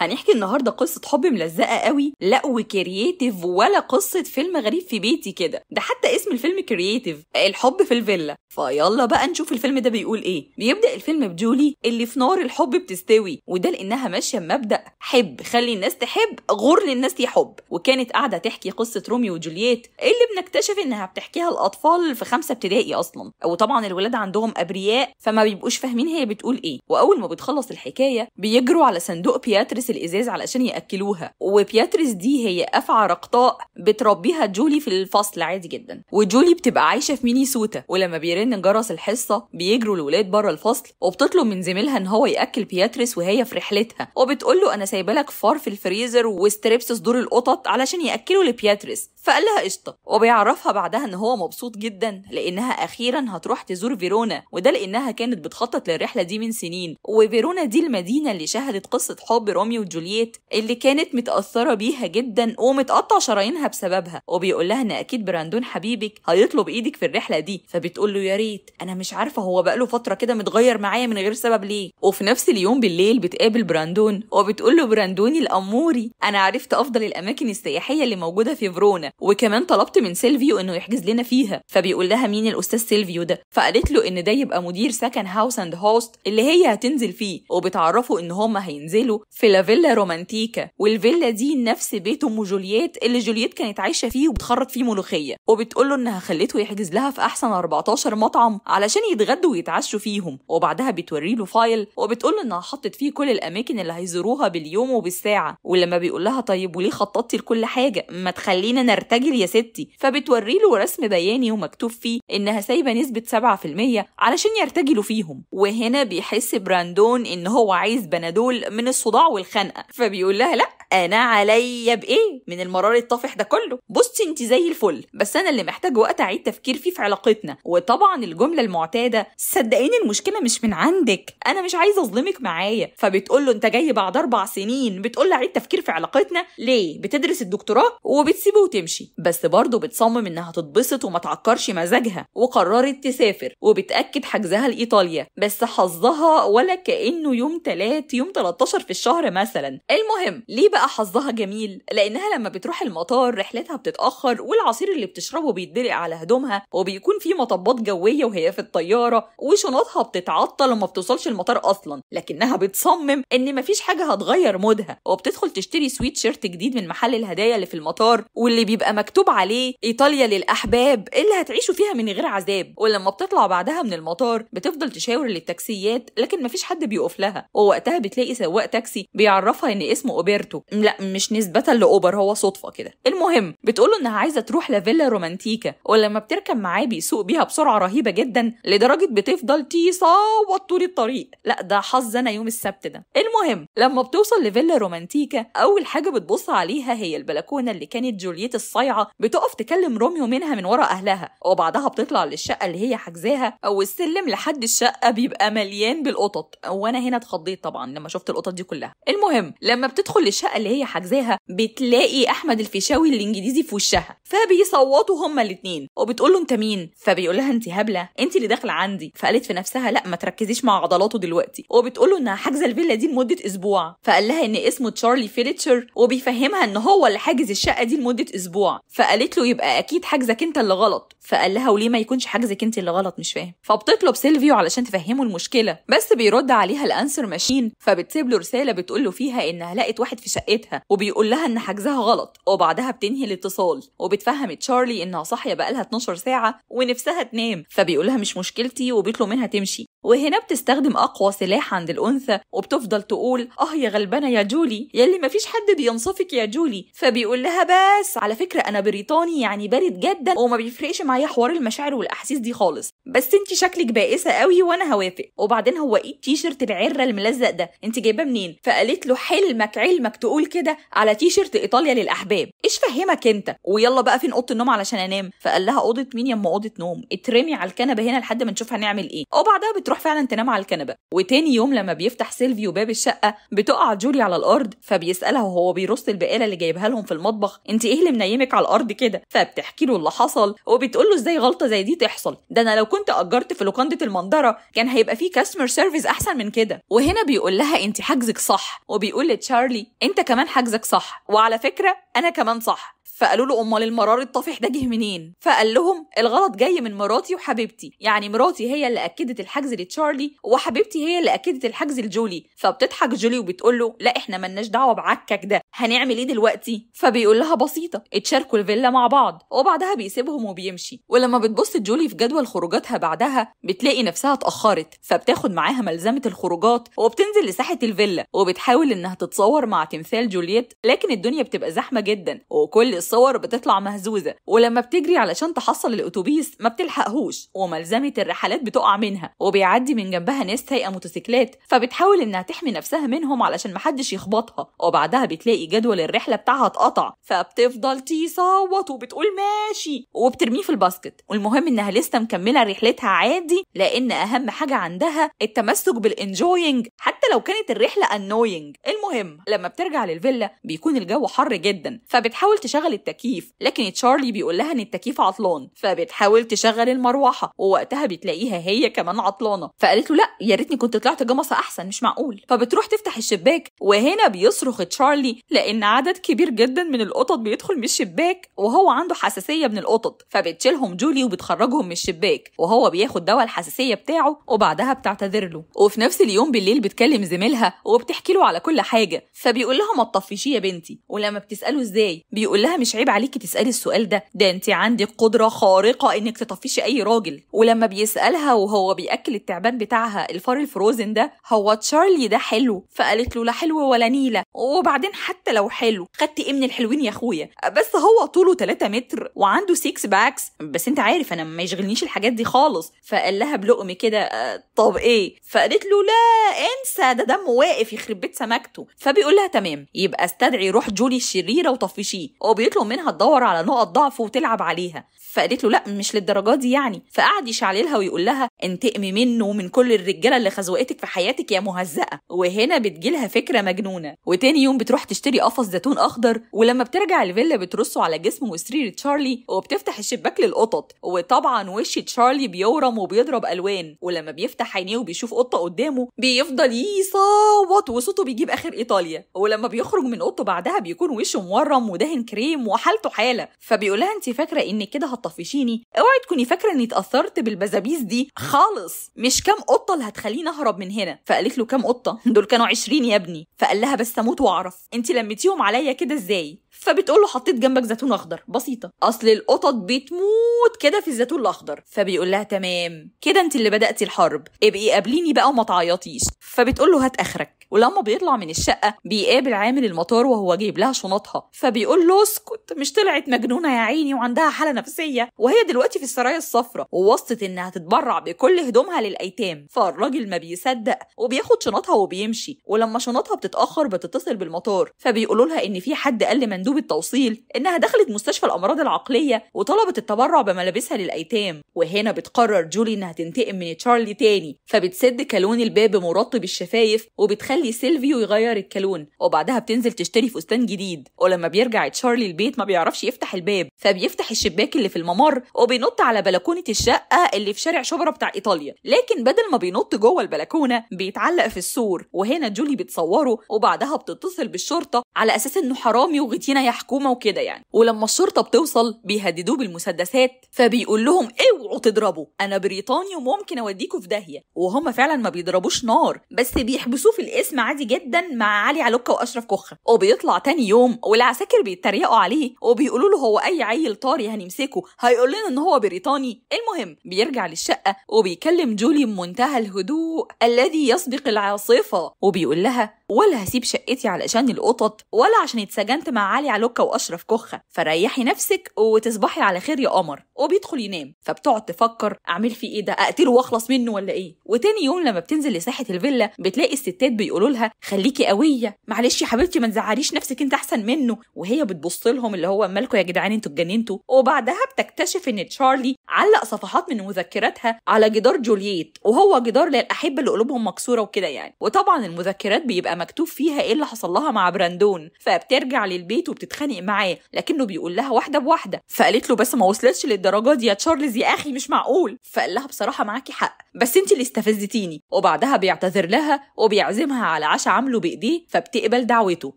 هنحكي النهارده قصه حب ملزقه قوي لا وكرييتيف ولا قصه فيلم غريب في بيتي كده ده حتى اسم الفيلم كرييتيف الحب في الفيلا فيلا بقى نشوف الفيلم ده بيقول ايه بيبدا الفيلم بجولي اللي في نار الحب بتستوي وده لانها ماشيه بمبدا حب خلي الناس تحب غر للناس يحب وكانت قاعده تحكي قصه روميو وجولييت اللي بنكتشف انها بتحكيها الاطفال في خمسه ابتدائي اصلا وطبعا الولاد عندهم ابرياء فما بيبقوش فاهمين هي بتقول ايه واول ما بتخلص الحكايه بيجروا على صندوق بياترس الازاز علشان ياكلوها وبياتريس دي هي افعى رقطاء بتربيها جولي في الفصل عادي جدا وجولي بتبقى عايشه في مينيسوتا ولما بيرن جرس الحصه بيجروا الولاد بره الفصل وبتطلب من زميلها ان هو ياكل بياتريس وهي في رحلتها وبتقول له انا سايبه لك فار في الفريزر وستريبس صدور القطط علشان ياكلوا لبياتريس فقال لها قشطه وبيعرفها بعدها ان هو مبسوط جدا لانها اخيرا هتروح تزور فيرونا وده لانها كانت بتخطط للرحله دي من سنين وفيرونا دي المدينه اللي شهدت قصه حب روميو روميو وجولييت اللي كانت متأثرة بيها جدا ومتقطع شرايينها بسببها وبيقول لها إن أكيد براندون حبيبك هيطلب إيدك في الرحلة دي فبتقول له يا ريت أنا مش عارفة هو بقاله فترة كده متغير معايا من غير سبب ليه وفي نفس اليوم بالليل بتقابل براندون وبتقول له براندوني الأموري أنا عرفت أفضل الأماكن السياحية اللي موجودة في فرونا وكمان طلبت من سيلفيو إنه يحجز لنا فيها فبيقول لها مين الأستاذ سيلفيو ده فقالت له إن ده يبقى مدير سكن هاوس أند هوست اللي هي هتنزل فيه وبتعرفه إن هما هينزلوا في فيلا رومانتيكا والفيلا دي نفس بيت ام جولييت اللي جولييت كانت عايشه فيه وبتخرط فيه ملوخيه وبتقول له انها خلته يحجز لها في احسن 14 مطعم علشان يتغدوا ويتعشوا فيهم وبعدها بتوري له فايل وبتقول له انها حطت فيه كل الاماكن اللي هيزوروها باليوم وبالساعه ولما بيقول لها طيب وليه خططتي لكل حاجه ما تخلينا نرتجل يا ستي فبتوري له رسم بياني ومكتوب فيه انها سايبه نسبه 7% علشان يرتجلوا فيهم وهنا بيحس براندون ان هو عايز بنادول من الصداع والخ خانقه فبيقول لها لا انا عليا بايه من المرار الطافح ده كله بصي انت زي الفل بس انا اللي محتاج وقت اعيد تفكير فيه في علاقتنا وطبعا الجمله المعتاده صدقيني المشكله مش من عندك انا مش عايزه اظلمك معايا فبتقول له انت جاي بعد اربع سنين بتقول له اعيد تفكير في علاقتنا ليه بتدرس الدكتوراه وبتسيبه وتمشي بس برضه بتصمم انها تتبسط وما تعكرش مزاجها وقررت تسافر وبتاكد حجزها لايطاليا بس حظها ولا كانه يوم 3 يوم 13 في الشهر مثلا مثلا المهم ليه بقى حظها جميل لانها لما بتروح المطار رحلتها بتتاخر والعصير اللي بتشربه بيتدلق على هدومها وبيكون في مطبات جويه وهي في الطياره وشنطها بتتعطل وما بتوصلش المطار اصلا لكنها بتصمم ان مفيش حاجه هتغير مودها وبتدخل تشتري سويت شيرت جديد من محل الهدايا اللي في المطار واللي بيبقى مكتوب عليه ايطاليا للاحباب اللي هتعيشوا فيها من غير عذاب ولما بتطلع بعدها من المطار بتفضل تشاور للتاكسيات لكن مفيش حد بيقف لها ووقتها بتلاقي سواق تاكسي بيعرف بتعرفها ان اسمه اوبرتو لا مش نسبة لاوبر هو صدفة كده المهم بتقوله انها عايزة تروح لفيلا رومانتيكا ولما بتركب معاه بيسوق بيها بسرعة رهيبة جدا لدرجة بتفضل تيصوت طول الطريق لا ده حظ انا يوم السبت ده المهم لما بتوصل لفيلا رومانتيكا اول حاجة بتبص عليها هي البلكونة اللي كانت جولييت الصايعة بتقف تكلم روميو منها من ورا اهلها وبعدها بتطلع للشقة اللي هي حجزاها او السلم لحد الشقة بيبقى مليان بالقطط وانا هنا اتخضيت طبعا لما شفت القطط دي كلها المهم المهم لما بتدخل الشقه اللي هي حاجزاها بتلاقي احمد الفيشاوي الانجليزي في وشها فبيصوتوا هما الاتنين وبتقول له انت مين فبيقول لها انت هبله انت اللي داخله عندي فقالت في نفسها لا ما تركزيش مع عضلاته دلوقتي وبتقول له انها حاجزه الفيلا دي لمده اسبوع فقال لها ان اسمه تشارلي فيلتشر وبيفهمها ان هو اللي حاجز الشقه دي لمده اسبوع فقالت له يبقى اكيد حاجزك انت اللي غلط فقال لها وليه ما يكونش حاجزك انت اللي غلط مش فاهم فبتطلب سيلفيو علشان تفهمه المشكله بس بيرد عليها الانسر ماشين فبتسيب له رساله بتقول له فيها انها لقت واحد في شقتها وبيقول لها ان حجزها غلط وبعدها بتنهي الاتصال وبتفهم تشارلي انها صاحيه بقالها 12 ساعه ونفسها تنام فبيقول لها مش مشكلتي وبيطلب منها تمشي وهنا بتستخدم أقوى سلاح عند الأنثى وبتفضل تقول آه يا غلبانة يا جولي يلي مفيش حد بينصفك يا جولي فبيقول لها بس على فكرة أنا بريطاني يعني بارد جدا وما بيفرقش معايا حوار المشاعر والأحاسيس دي خالص بس انت شكلك بائسة قوي وأنا هوافق وبعدين هو إيه التيشيرت العرة الملزق ده انت جايباه منين فقالت له حلمك علمك تقول كده على تيشيرت إيطاليا للأحباب إيش فهمك أنت ويلا بقى فين أوضة النوم علشان أنام فقال لها أوضة مين يا أما أوضة نوم اترمي على الكنبة هنا لحد ما نشوف هنعمل إيه وبعدها وبتروح فعلا تنام على الكنبه وتاني يوم لما بيفتح سيلفيو باب الشقه بتقع جولي على الارض فبيسالها وهو بيرص البقاله اللي جايبها لهم في المطبخ انت ايه اللي منيمك على الارض كده فبتحكي له اللي حصل وبتقول له ازاي غلطه زي دي تحصل ده انا لو كنت اجرت في لوكانده المندره كان هيبقى في كاستمر سيرفيس احسن من كده وهنا بيقول لها انت حجزك صح وبيقول لتشارلي انت كمان حجزك صح وعلى فكره انا كمان صح فقالوا له امال المرار الطفح ده جه منين فقال لهم الغلط جاي من مراتي وحبيبتي يعني مراتي هي اللي اكدت الحجز لتشارلي وحبيبتي هي اللي اكدت الحجز لجولي فبتضحك جولي وبتقول له لا احنا ملناش دعوه بعكك ده هنعمل ايه دلوقتي فبيقول لها بسيطه اتشاركوا الفيلا مع بعض وبعدها بيسيبهم وبيمشي ولما بتبص جولي في جدول خروجاتها بعدها بتلاقي نفسها اتاخرت فبتاخد معاها ملزمه الخروجات وبتنزل لساحه الفيلا وبتحاول انها تتصور مع تمثال جولييت لكن الدنيا بتبقى زحمه جدا وكل الصور بتطلع مهزوزه ولما بتجري علشان تحصل الاتوبيس ما بتلحقهوش وملزمه الرحلات بتقع منها وبيعدي من جنبها ناس سايقه موتوسيكلات فبتحاول انها تحمي نفسها منهم علشان محدش يخبطها وبعدها بتلاقي تلاقي جدول الرحله بتاعها اتقطع فبتفضل تصوت وبتقول ماشي وبترميه في الباسكت والمهم انها لسه مكمله رحلتها عادي لان اهم حاجه عندها التمسك بالانجوينج حتى لو كانت الرحله انوينج المهم لما بترجع للفيلا بيكون الجو حر جدا فبتحاول تشغل التكييف لكن تشارلي بيقول لها ان التكييف عطلان فبتحاول تشغل المروحه ووقتها بتلاقيها هي كمان عطلانه فقالت له لا يا ريتني كنت طلعت جمصه احسن مش معقول فبتروح تفتح الشباك وهنا بيصرخ تشارلي لأن عدد كبير جدا من القطط بيدخل من الشباك وهو عنده حساسية من القطط فبتشيلهم جولي وبتخرجهم من الشباك وهو بياخد دواء الحساسية بتاعه وبعدها بتعتذر له وفي نفس اليوم بالليل بتكلم زميلها وبتحكي له على كل حاجة فبيقول لها ما تطفشيش يا بنتي ولما بتسأله ازاي بيقول لها مش عيب عليكي تسألي السؤال ده ده انت عندك قدرة خارقة انك تطفيشي اي راجل ولما بيسألها وهو بيأكل التعبان بتاعها الفار الفروزن ده هو تشارلي ده حلو فقالت له لا حلو ولا نيلة وبعدين حتى لو حلو خدت ايه من الحلوين يا اخويا بس هو طوله 3 متر وعنده 6 باكس بس انت عارف انا ما يشغلنيش الحاجات دي خالص فقال لها بلقم كده آه، طب ايه فقالت له لا انسى ده دم واقف يخرب بيت سمكته فبيقول لها تمام يبقى استدعي روح جولي الشريره وطفشيه هو بيطلب منها تدور على نقط ضعفه وتلعب عليها فقالت له لا مش للدرجه دي يعني فقعد يشعللها ويقول لها انتقمي منه ومن كل الرجاله اللي خزوقتك في حياتك يا مهزقه وهنا بتجيلها فكره مجنونه وتاني يوم بتروح تشتري تشارلي قفص زيتون اخضر ولما بترجع الفيلا بترصه على جسمه وسرير تشارلي وبتفتح الشباك للقطط وطبعا وش تشارلي بيورم وبيضرب الوان ولما بيفتح عينيه وبيشوف قطه قدامه بيفضل يصوت وصوته بيجيب اخر ايطاليا ولما بيخرج من اوضته بعدها بيكون وشه مورم ودهن كريم وحالته حاله فبيقولها انت فاكره انك كده هتطفشيني اوعي تكوني فاكره اني اتاثرت بالبزابيز دي خالص مش كام قطه اللي هتخليني اهرب من هنا فقالت له كام قطه دول كانوا 20 يا ابني فقال لها بس اموت واعرف انت لما لميتيهم عليا كده ازاي فبتقول له حطيت جنبك زيتون اخضر بسيطه اصل القطط بتموت كده في الزيتون الاخضر فبيقول لها تمام كده انت اللي بداتي الحرب ابقي قابليني بقى وما تعيطيش فبتقول له هات اخرك ولما بيطلع من الشقه بيقابل عامل المطار وهو جايب لها شنطها فبيقول له اسكت مش طلعت مجنونه يا عيني وعندها حاله نفسيه وهي دلوقتي في السرايا الصفراء ووصت انها تتبرع بكل هدومها للايتام فالراجل ما بيصدق وبياخد شنطها وبيمشي ولما شنطها بتتاخر بتتصل بالمطار فبيقولوا لها ان في حد قال لمندوب مندوب التوصيل إنها دخلت مستشفى الأمراض العقلية وطلبت التبرع بملابسها للأيتام وهنا بتقرر جولي إنها تنتقم من تشارلي تاني فبتسد كالون الباب مرطب الشفايف وبتخلي سيلفيو يغير الكالون وبعدها بتنزل تشتري فستان جديد ولما بيرجع تشارلي البيت ما بيعرفش يفتح الباب فبيفتح الشباك اللي في الممر وبينط على بلكونة الشقة اللي في شارع شبرا بتاع إيطاليا لكن بدل ما بينط جوه البلكونة بيتعلق في السور وهنا جولي بتصوره وبعدها بتتصل بالشرطة على أساس إنه حرامي وغتينا معينه يا حكومه وكده يعني ولما الشرطه بتوصل بيهددوه بالمسدسات فبيقول لهم اوعوا تضربوا انا بريطاني وممكن اوديكوا في داهيه وهم فعلا ما بيضربوش نار بس بيحبسوه في القسم عادي جدا مع علي علوكه واشرف كخه وبيطلع تاني يوم والعساكر بيتريقوا عليه وبيقولوا له هو اي عيل طاري يعني هنمسكه هيقول لنا ان هو بريطاني المهم بيرجع للشقه وبيكلم جولي بمنتهى الهدوء الذي يسبق العاصفه وبيقول لها ولا هسيب شقتي علشان القطط ولا عشان اتسجنت مع علي علي علوكة وأشرف كخة فريحي نفسك وتصبحي على خير يا قمر وبيدخل ينام فبتقعد تفكر أعمل فيه إيه ده أقتله وأخلص منه ولا إيه وتاني يوم لما بتنزل لساحة الفيلا بتلاقي الستات بيقولوا لها خليكي قوية معلش يا حبيبتي ما تزعليش نفسك أنت أحسن منه وهي بتبص لهم اللي هو مالكم يا جدعان أنتوا اتجننتوا وبعدها بتكتشف إن تشارلي علق صفحات من مذكراتها على جدار جولييت وهو جدار للأحبة اللي قلوبهم مكسورة وكده يعني وطبعا المذكرات بيبقى مكتوب فيها إيه اللي حصل لها مع براندون فبترجع للبيت وبتتخانق معاه لكنه بيقول لها واحده بواحده فقالت له بس ما وصلتش للدرجه دي يا تشارلز يا اخي مش معقول فقال لها بصراحه معاكي حق بس انت اللي استفزتيني وبعدها بيعتذر لها وبيعزمها على عشاء عامله بايديه فبتقبل دعوته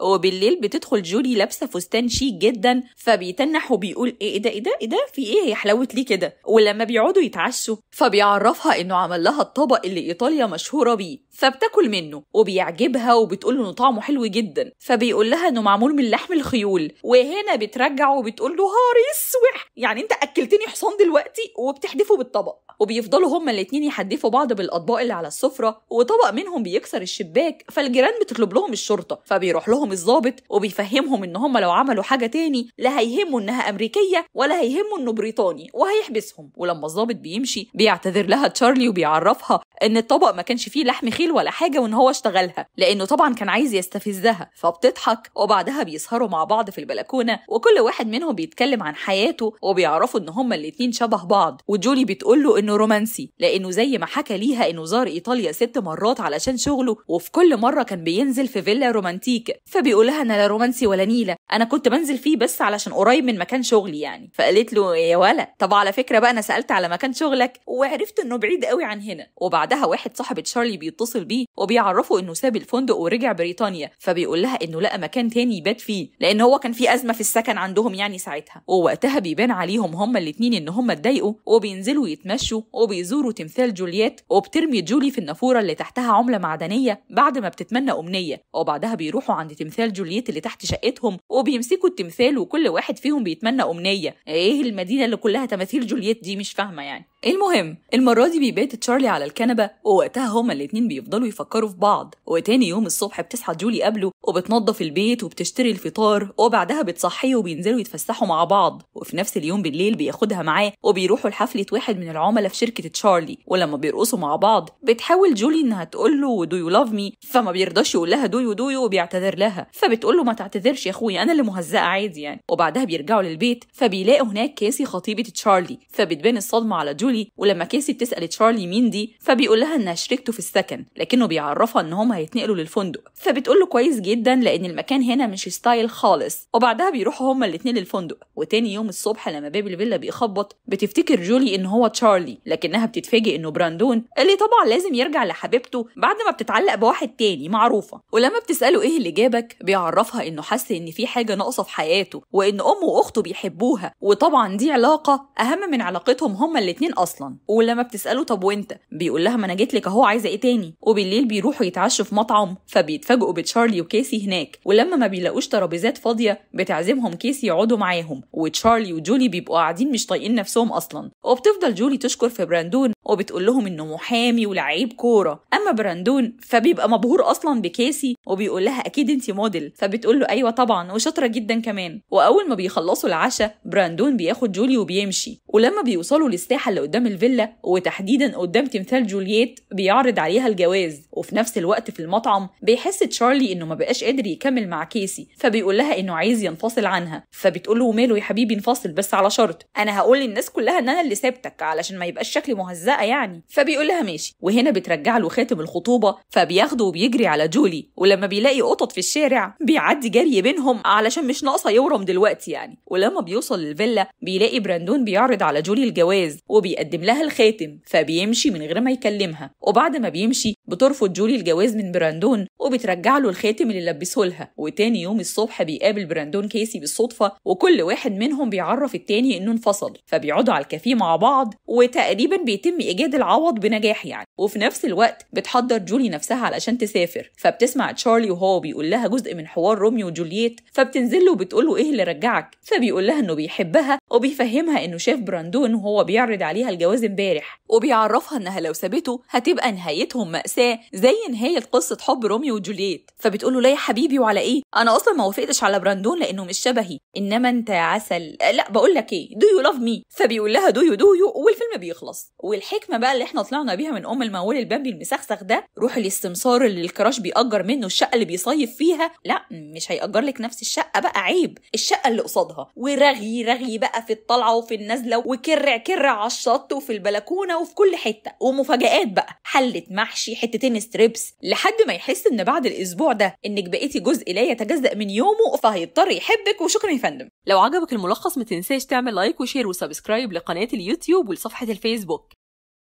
وبالليل بتدخل جولي لابسه فستان شيك جدا فبيتنح وبيقول إيه،, ايه ده ايه ده ايه ده في ايه هي حلاوه ليه كده ولما بيقعدوا يتعشوا فبيعرفها انه عمل لها الطبق اللي ايطاليا مشهوره بيه فبتاكل منه وبيعجبها وبتقول انه طعمه حلو جدا فبيقول لها انه معمول من لحم الخيول وهنا بترجع وبتقول له هاري السوح يعني انت اكلتني حصان دلوقتي وبتحدفه بالطبق وبيفضلوا هما الاتنين يحدفوا بعض بالاطباق اللي على السفره وطبق منهم بيكسر الشباك فالجيران بتطلب لهم الشرطه فبيروح لهم الظابط وبيفهمهم ان هما لو عملوا حاجه تاني لا هيهمه انها امريكيه ولا هيهمه انه بريطاني وهيحبسهم ولما الظابط بيمشي بيعتذر لها تشارلي وبيعرفها ان الطبق ما كانش فيه لحم خيول بخيل ولا حاجه وان هو اشتغلها لانه طبعا كان عايز يستفزها فبتضحك وبعدها بيسهروا مع بعض في البلكونه وكل واحد منهم بيتكلم عن حياته وبيعرفوا ان هما الاثنين شبه بعض وجولي بتقول له انه رومانسي لانه زي ما حكى ليها انه زار ايطاليا ست مرات علشان شغله وفي كل مره كان بينزل في فيلا رومانتيك فبيقول لها انا لا رومانسي ولا نيله انا كنت بنزل فيه بس علشان قريب من مكان شغلي يعني فقالت له يا ولا طب على فكره بقى انا سالت على مكان شغلك وعرفت انه بعيد قوي عن هنا وبعدها واحد صاحب تشارلي بيتصل بيتصل بيه وبيعرفه انه ساب الفندق ورجع بريطانيا فبيقول لها انه لقى مكان تاني يبات فيه لان هو كان في ازمه في السكن عندهم يعني ساعتها ووقتها بيبان عليهم هما الاثنين ان هما اتضايقوا وبينزلوا يتمشوا وبيزوروا تمثال جولييت وبترمي جولي في النافوره اللي تحتها عمله معدنيه بعد ما بتتمنى امنيه وبعدها بيروحوا عند تمثال جولييت اللي تحت شقتهم وبيمسكوا التمثال وكل واحد فيهم بيتمنى امنيه ايه المدينه اللي كلها تماثيل جولييت دي مش فاهمه يعني المهم المرة دي بيبات تشارلي على الكنبة ووقتها هما الاتنين بيفضلوا يفكروا في بعض وتاني يوم الصبح بتصحى جولي قبله وبتنظف البيت وبتشتري الفطار وبعدها بتصحيه وبينزلوا يتفسحوا مع بعض وفي نفس اليوم بالليل بياخدها معاه وبيروحوا لحفلة واحد من العملاء في شركة تشارلي ولما بيرقصوا مع بعض بتحاول جولي انها تقول له دو يو لاف مي فما بيرضاش يقول لها دو يو دو يو وبيعتذر لها فبتقول له ما تعتذرش يا اخويا انا اللي مهزقه عادي يعني وبعدها بيرجعوا للبيت فبيلاقوا هناك كاسي خطيبه تشارلي فبتبان الصدمه على جولي جولي ولما كيسي بتسال تشارلي مين دي فبيقول لها انها شريكته في السكن لكنه بيعرفها ان هم هيتنقلوا للفندق فبتقول له كويس جدا لان المكان هنا مش ستايل خالص وبعدها بيروحوا هما الاتنين للفندق وتاني يوم الصبح لما باب الفيلا بيخبط بتفتكر جولي ان هو تشارلي لكنها بتتفاجئ انه براندون اللي طبعا لازم يرجع لحبيبته بعد ما بتتعلق بواحد تاني معروفه ولما بتساله ايه اللي جابك بيعرفها انه حس ان في حاجه ناقصه في حياته وان امه واخته بيحبوها وطبعا دي علاقه اهم من علاقتهم هما الاتنين اصلا ولما بتساله طب وانت بيقول لها ما انا جيت لك اهو عايزه ايه تاني وبالليل بيروحوا يتعشوا في مطعم فبيتفاجئوا بتشارلي وكيسي هناك ولما ما بيلاقوش ترابيزات فاضيه بتعزمهم كيسي يقعدوا معاهم وتشارلي وجولي بيبقوا قاعدين مش طايقين نفسهم اصلا وبتفضل جولي تشكر في براندون وبتقول لهم انه محامي ولعيب كوره اما براندون فبيبقى مبهور اصلا بكيسي وبيقول لها اكيد انت موديل فبتقول له ايوه طبعا وشاطره جدا كمان واول ما بيخلصوا العشاء براندون بياخد جولي وبيمشي ولما بيوصلوا للساحة اللي قدام الفيلا وتحديدا قدام تمثال جولييت بيعرض عليها الجواز وفي نفس الوقت في المطعم بيحس تشارلي انه ما بقاش قادر يكمل مع كيسي فبيقول لها انه عايز ينفصل عنها فبتقول له وماله يا حبيبي انفصل بس على شرط انا هقول للناس كلها ان انا اللي سابتك علشان ما يبقاش شكلي مهزقه يعني فبيقول لها ماشي وهنا بترجع له خاتم الخطوبه فبياخده وبيجري على جولي ولما بيلاقي قطط في الشارع بيعدي جري بينهم علشان مش ناقصه يورم دلوقتي يعني ولما بيوصل للفيلا بيلاقي براندون بيعرض بيعرض على جولي الجواز وبيقدم لها الخاتم فبيمشي من غير ما يكلمها وبعد ما بيمشي بترفض جولي الجواز من براندون وبترجع له الخاتم اللي لبسه لها وتاني يوم الصبح بيقابل براندون كيسي بالصدفة وكل واحد منهم بيعرف التاني إنه انفصل فبيقعدوا على الكافيه مع بعض وتقريبا بيتم إيجاد العوض بنجاح يعني وفي نفس الوقت بتحضر جولي نفسها علشان تسافر فبتسمع تشارلي وهو بيقول لها جزء من حوار روميو وجولييت فبتنزل له وبتقول له إيه اللي رجعك فبيقول لها إنه بيحبها وبيفهمها إنه شاف براندون وهو بيعرض عليها الجواز امبارح وبيعرفها انها لو سابته هتبقى نهايتهم مأساة زي نهاية قصة حب روميو وجولييت فبتقول له لا يا حبيبي وعلى ايه انا اصلا ما وافقتش على براندون لانه مش شبهي انما انت عسل لا بقول لك ايه دو يو لاف مي فبيقول لها دو يو دو يو والفيلم بيخلص والحكمة بقى اللي احنا طلعنا بيها من ام المول البامبي المسخسخ ده روح الاستمصار اللي الكراش بيأجر منه الشقة اللي بيصيف فيها لا مش هيأجر لك نفس الشقة بقى عيب الشقة اللي قصادها ورغي رغي بقى في الطلعة وفي النازلة وكرع كرع على الشط وفي البلكونه وفي كل حته ومفاجآت بقى حله محشي حتتين ستريبس لحد ما يحس ان بعد الاسبوع ده انك بقيتي جزء لا يتجزأ من يومه فهيضطر يحبك وشكرا يا فندم لو عجبك الملخص ما تنساش تعمل لايك وشير وسبسكرايب لقناه اليوتيوب ولصفحه الفيسبوك